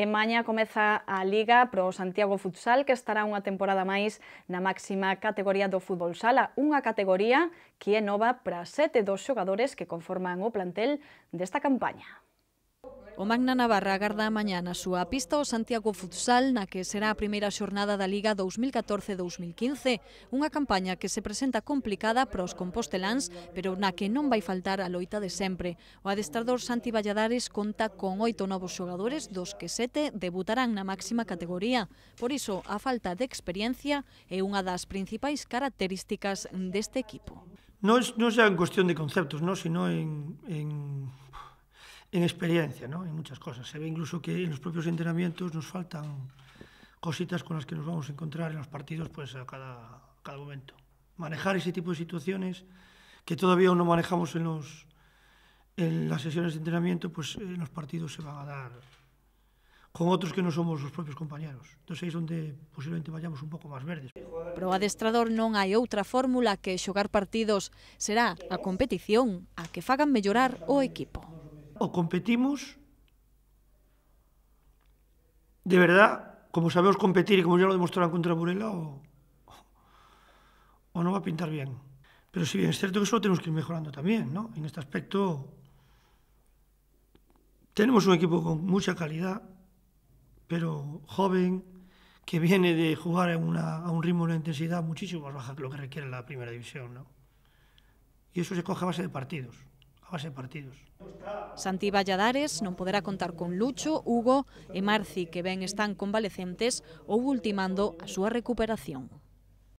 E maña comeza a Liga pro Santiago Futsal, que estará unha temporada máis na máxima categoría do fútbol sala, unha categoría que é nova para sete dos xogadores que conforman o plantel desta campaña. O Magna Navarra agarda a mañá na súa pista o Santiago Futsal na que será a primeira xornada da Liga 2014-2015, unha campaña que se presenta complicada para os composteláns, pero na que non vai faltar a loita de sempre. O adestrador Santi Valladares conta con oito novos xogadores, dos que sete debutarán na máxima categoría. Por iso, a falta de experiencia é unha das principais características deste equipo. Non, non xa en cuestión de conceptos, non? sino en, en en experiencia, ¿no? en muchas cosas. Se ve incluso que en los propios entrenamientos nos faltan cositas con las que nos vamos a encontrar en los partidos pues, a cada, a cada momento. Manejar ese tipo de situaciones que todavía aún no manejamos en, los, en las sesiones de entrenamiento, pues en los partidos se van a dar con otros que non somos os propios compañeros. Entonces aí é onde posiblemente vayamos un pouco máis verdes. Pero o adestrador non hai outra fórmula que xogar partidos. Será a competición a que fagan mellorar o equipo. o competimos de verdad, como sabemos competir y como ya lo demostraron contra Burela, o, no va a pintar bien. Pero si bien es cierto que eso lo tenemos que ir mejorando también, ¿no? En este aspecto tenemos un equipo con mucha calidad, pero joven, que viene de jugar a, a un ritmo, una intensidad muchísimo más baja que lo que requiere la primera división, Y eso se coge a base de partidos. aos partidos. Santi Valladares non poderá contar con Lucho, Hugo e Marci, que ben están convalecentes ou ultimando a súa recuperación.